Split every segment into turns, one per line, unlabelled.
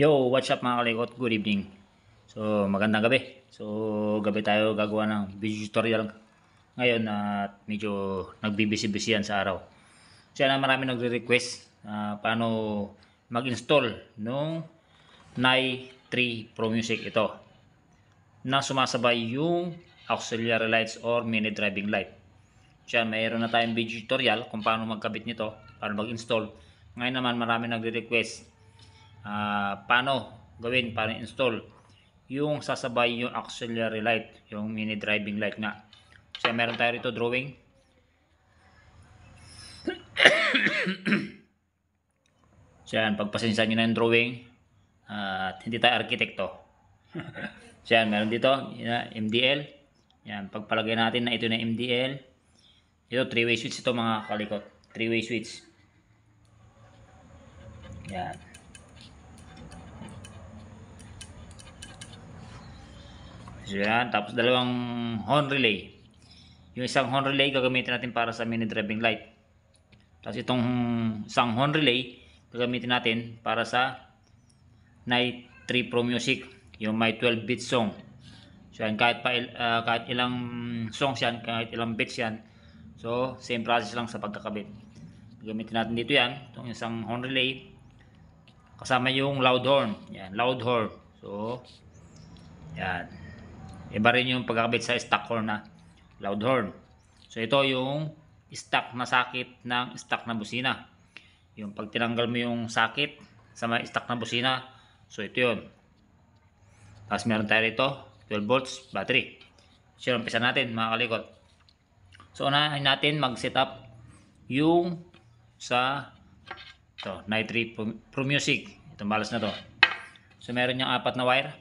Yo, what's up mga kalikot? Good evening. So, magandang gabi. So, gabi tayo gagawa ng video tutorial ngayon at medyo nagbibisi-bisihan sa araw. So, na marami nagre-request uh, paano mag-install nung Nai 3 Pro Music ito na sumasabay yung auxiliary lights or mini driving light. So, mayroon na tayong video tutorial kung paano magkabit nito, para mag-install. Ngayon naman marami nagre-request uh, paano gawin, paano install yung sasabay yung auxiliary light, yung mini driving light nga. So meron tayo rito drawing. so yan, pagpasensya nyo na yung drawing. Uh, at hindi tayo arkitekto. so yan, meron dito, yan, MDL. Yan, pagpalagay natin na ito na MDL. Ito, 3 way switch ito mga kalikot. Three-way switch. Yan. Yan. Tapos dalawang horn relay. Yung isang horn relay gagamitin natin para sa mini driving light. Tapos itong isang horn relay gagamitin natin para sa Night 3 Pro Music. Yung may 12-bit song. So yan, kahit, pa, uh, kahit ilang song yan, kahit ilang bits yan. So same process lang sa pagkakabit. Gagamitin natin dito yan. Itong isang horn relay. Kasama yung loud horn. Yan, loud horn. So, yan. Iba rin yung pagkakabit sa stock horn na loud horn. So ito yung stock na sakit ng stock na busina. Yung pag tinanggal mo yung sakit sa may stock na busina, so ito yun. Tapos meron tayo rito, 12 volts battery. So umpisa natin mga kalikot. So unahin natin mag-set up yung sa to Night 3 Pro, Pro Music. Itong balas na to. So meron yung apat na wire.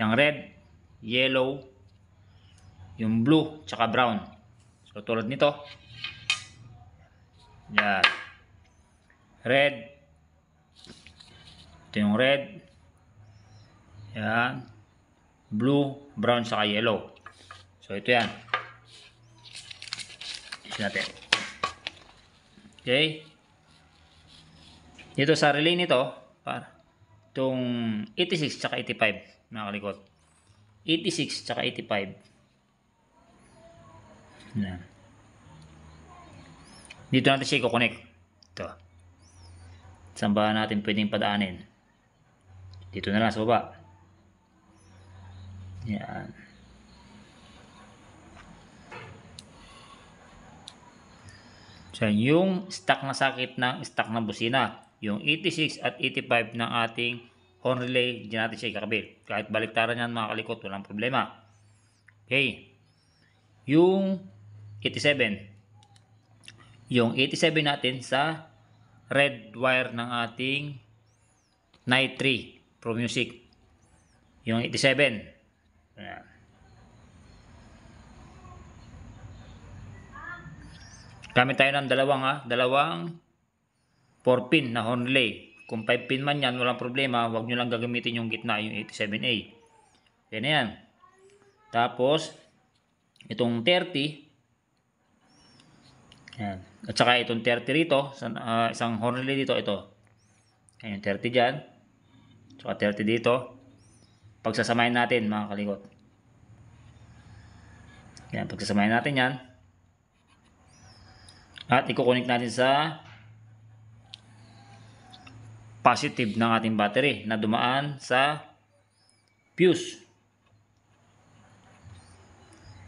Yung red, yellow, yung blue, tsaka brown. So, tulad nito. Yan. Red. Ito yung red. Yan. Blue, brown, saka yellow. So, ito yan. Isi natin. Okay. Dito sa relay nito, para, itong 86 tsaka 85, mga 86 tsaka 85. Yan. Dito natin siya i-connect. Ito. Saan ba natin pwedeng padaanin? Dito na lang sa baba. Yan. So, yung stock na sakit ng stock ng busina, yung 86 at 85 ng ating horn relay, hindi natin siya ikakabit. Kahit baliktaran yan mga kalikot, walang problema. Okay. Yung 87. Yung 87 natin sa red wire ng ating Night 3 Pro Music. Yung 87. Ayan. Gamit tayo ng dalawang ha, dalawang 4 pin na horn relay. Kung 5 pin man yan, walang problema. Huwag nyo lang gagamitin yung gitna, yung 87A. Yan yan. Tapos, itong 30. Yan. At saka itong 30 rito, isang, uh, ah, isang hornley dito, ito. Ayan yung 30 dyan. Saka 30 dito. Pagsasamayin natin mga kalikot. Yan, pagsasamayin natin yan. At ikukunik natin sa positive ng ating battery na dumaan sa fuse.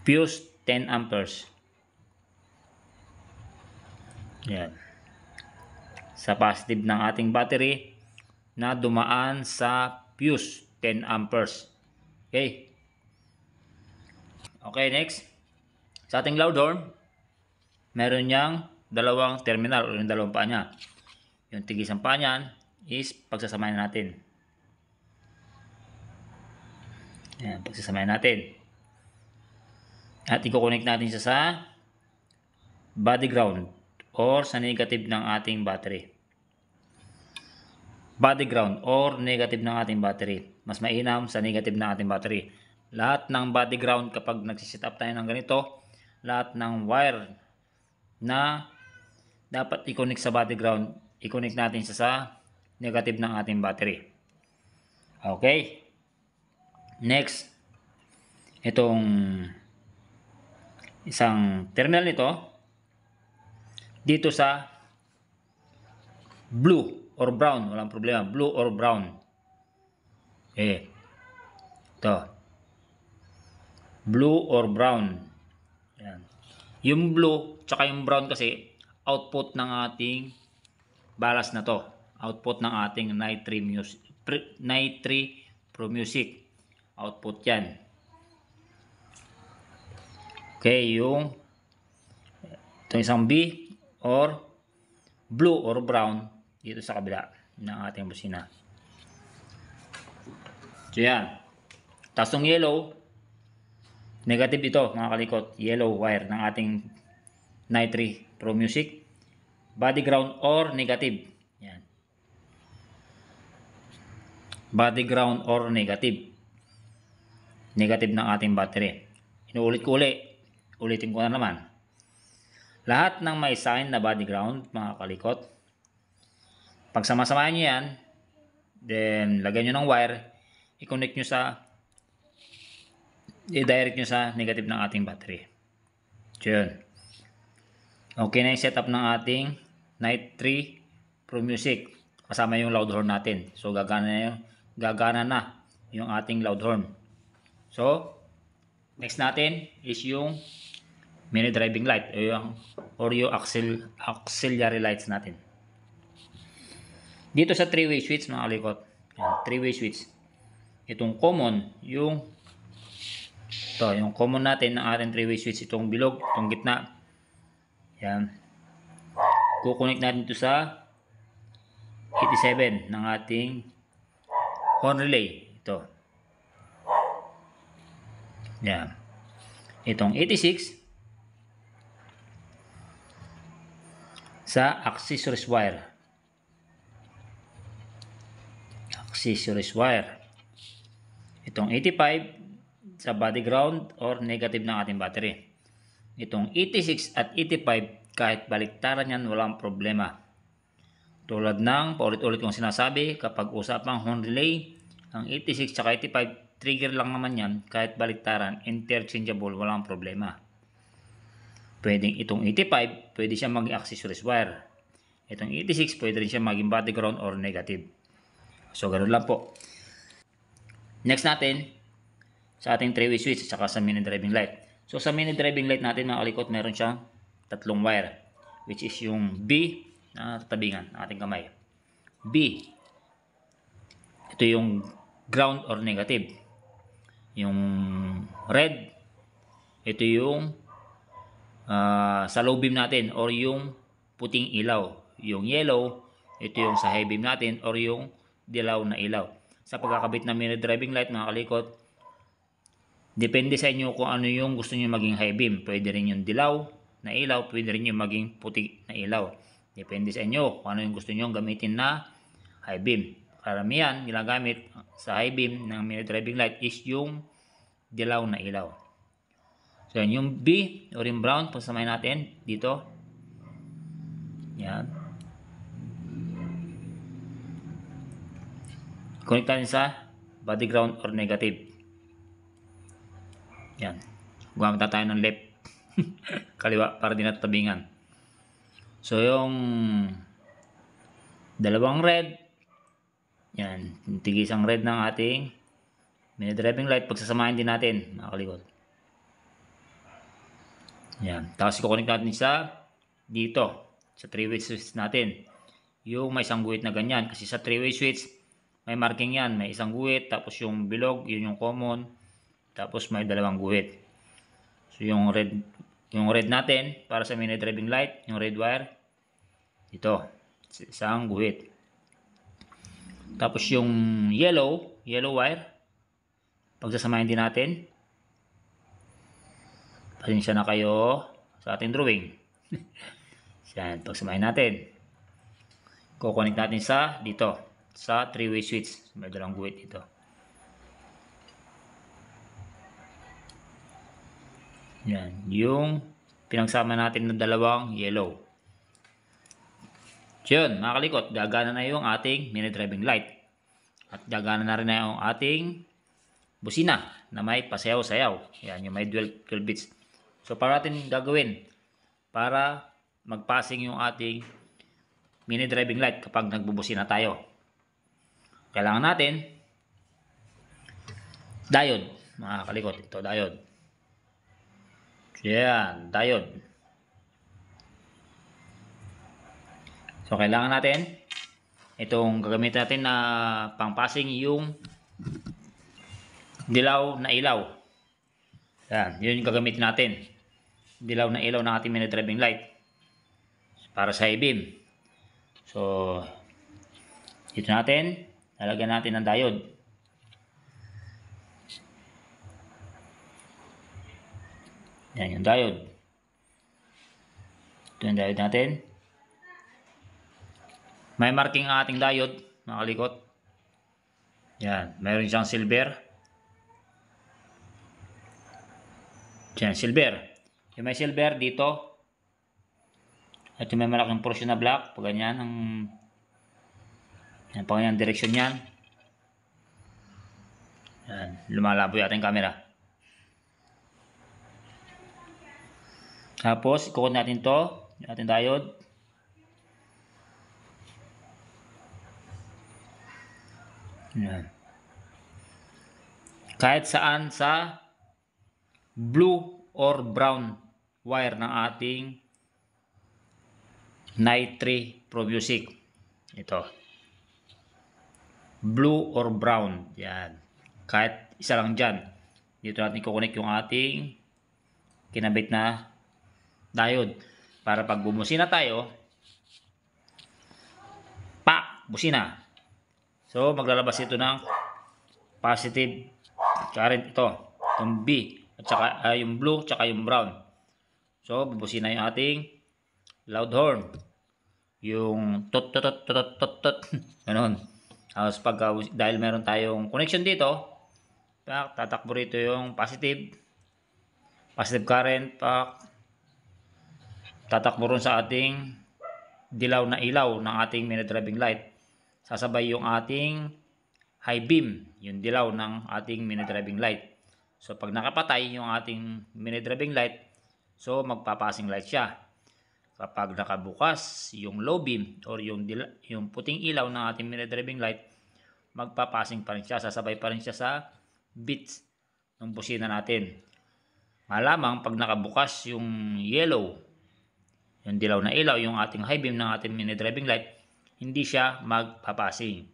Fuse 10 amperes. Yan. Sa positive ng ating battery na dumaan sa fuse 10 amperes. Okay. Okay, next. Sa ating loud horn, meron niyang dalawang terminal o yung dalawang paa niya. Yung tigisang paa niyan, is pagsasamahin natin. Ayan, pagsasamahin natin. At i-connect natin siya sa body ground or sa negative ng ating battery. Body ground or negative ng ating battery. Mas mainam sa negative ng ating battery. Lahat ng body ground kapag nagsiset up tayo ng ganito, lahat ng wire na dapat i-connect sa body ground, i-connect natin siya sa negative ng ating battery. Okay. Next, itong isang terminal nito dito sa blue or brown, walang problema, blue or brown. Eh. To. Blue or brown. Ayan. Yung blue tsaka yung brown kasi output ng ating balas na to output ng ating night 3 music night 3 pro music output yan okay yung ito isang B or blue or brown dito sa kabila ng ating busina so yan tapos yung yellow negative ito mga kalikot yellow wire ng ating night 3 pro music body ground or negative body ground or negative. Negative ng ating battery. Inuulit ko ulit. Ulitin ko na naman. Lahat ng may sign na body ground, mga kalikot, pag samasamahin nyo yan, then lagyan nyo ng wire, i-connect nyo sa, i-direct nyo sa negative ng ating battery. So yun. Okay na yung setup ng ating Night 3 Pro Music. Kasama yung loud horn natin. So gagana na yung gagana na yung ating loud horn. So, next natin is yung mini driving light o yung, or yung auxil, auxiliary lights natin. Dito sa three way switch mga kalikot, three way switch, itong common, yung to yung common natin ng ating three way switch, itong bilog, itong gitna. Yan. Kukunik natin ito sa 87 ng ating horn relay. Ito. Yan. Itong 86 sa accessories wire. Accessories wire. Itong 85 sa body ground or negative ng ating battery. Itong 86 at 85 kahit baliktaran yan walang problema tulad ng paulit-ulit kong sinasabi, kapag usapang horn relay, ang 86 at 85 trigger lang naman yan kahit baliktaran, interchangeable, walang problema. Pwedeng itong 85, pwede siya maging accessories wire. Itong 86, pwede rin siya maging ground or negative. So, ganoon lang po. Next natin, sa ating 3-way switch at saka sa mini driving light. So, sa mini driving light natin, mga kalikot, meron siyang tatlong wire, which is yung B, na ah, tatabingan ng ating kamay. B. Ito yung ground or negative. Yung red, ito yung uh, sa low beam natin or yung puting ilaw. Yung yellow, ito yung sa high beam natin or yung dilaw na ilaw. Sa pagkakabit ng mirror driving light mga kalikot, depende sa inyo kung ano yung gusto niyo maging high beam. Pwede rin yung dilaw na ilaw, pwede rin yung maging puti na ilaw. Depende sa inyo kung ano yung gusto nyo gamitin na high beam. Karamihan ginagamit sa high beam ng mini driving light is yung dilaw na ilaw. So yan, yung B or yung brown, pasamay natin dito. Yan. Connect natin sa body ground or negative. Yan. Gumamit tayo ng left. Kaliwa para di natabingan. So, yung dalawang red, yan, tigis ang red ng ating mini-driving light. Pagsasamahin din natin, mga Yan. Tapos, i-connect natin sa dito, sa 3-way switch natin. Yung may isang guhit na ganyan. Kasi sa 3-way switch, may marking yan. May isang guhit, tapos yung bilog, yun yung common. Tapos, may dalawang guhit. So, yung red yung red natin, para sa mini driving light, yung red wire, ito, isang guhit. Tapos yung yellow, yellow wire, pagsasamahin din natin. Pasensya na kayo sa ating drawing. Yan, pagsamahin natin. Kukonik natin sa dito, sa three-way switch. May dalawang guhit dito. Yan, yung pinagsama natin ng dalawang yellow. So yun, mga gagana na yung ating mini driving light. At gagana na rin na yung ating busina na may pasayaw-sayaw. Yan, yung may 12, 12 bits. So, para natin gagawin para magpassing yung ating mini driving light kapag nagbubusina tayo. Kailangan natin diode, makakalikot. Ito, diode. Yan, diode. So, kailangan natin itong gagamitin natin na pangpasing yung dilaw na ilaw. Yan, yun yung gagamitin natin. Dilaw na ilaw ng ating driving light para sa e-beam. So, dito natin, lalagyan natin ng diode. Yan yung diode. Ito yung diode natin. May marking ang ating diode, mga kalikot. Yan, mayroon siyang silver. Yan, silver. Yung may silver dito. At may malaking portion na black, pag ganyan, ang yan, pag ganyan direksyon yan. Yan, lumalabo yung ating camera. Tapos, ikukon natin to ating diode. Yan. Kahit saan sa blue or brown wire ng ating nitri music. Ito. Blue or brown. Yan. Kahit isa lang dyan. Dito natin kukunik yung ating kinabit na diode para pag bumusina tayo pa busina so maglalabas ito ng positive current ito yung B at saka uh, yung blue at saka yung brown so bubusina yung ating loud horn yung tot tot tot tot tot tot ganun tapos pag uh, dahil meron tayong connection dito pak tatakbo rito yung positive positive current pak tatakbo ron sa ating dilaw na ilaw ng ating mini driving light. Sasabay yung ating high beam, yung dilaw ng ating mini driving light. So pag nakapatay yung ating mini driving light, so magpapasing light siya. Kapag nakabukas yung low beam or yung, yung puting ilaw ng ating mini driving light, magpapasing pa rin siya, sasabay pa rin siya sa bits ng busina natin. Malamang pag nakabukas yung yellow yung dilaw na ilaw, yung ating high beam ng ating mini driving light, hindi siya magpapasing.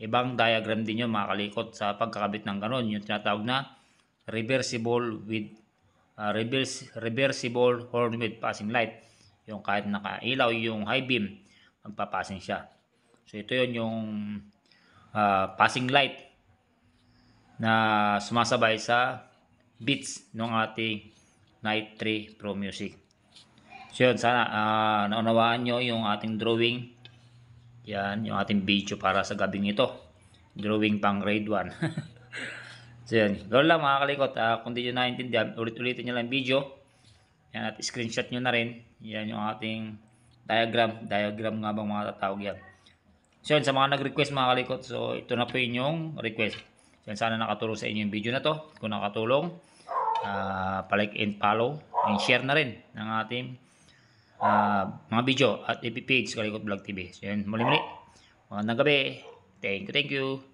Ibang diagram din yun makakalikot sa pagkakabit ng ganon, yung tinatawag na reversible with uh, ah, reverse, reversible horn with passing light. Yung kahit nakailaw yung high beam, magpapasing siya. So ito yon yung uh, passing light na sumasabay sa beats ng ating Night 3 Pro Music. So yun, sana uh, naunawaan nyo yung ating drawing. Yan, yung ating video para sa gabing ito. Drawing pang grade 1. so yun, ganoon lang mga kalikot. Uh, kung di nyo naintindihan, ulit-ulitin nyo lang video. Yan, at screenshot nyo na rin. Yan yung ating diagram. Diagram nga bang mga tatawag yan. So yun, sa mga nag-request mga kalikot, so ito na po inyong request. So yun, sana nakatulong sa inyo yung video na to. Kung nakatulong, uh, palike and follow and share na rin ng ating uh, mga video at FB page Kalikot Vlog TV. So yun, muli muli. Magandang gabi. Thank you, thank you.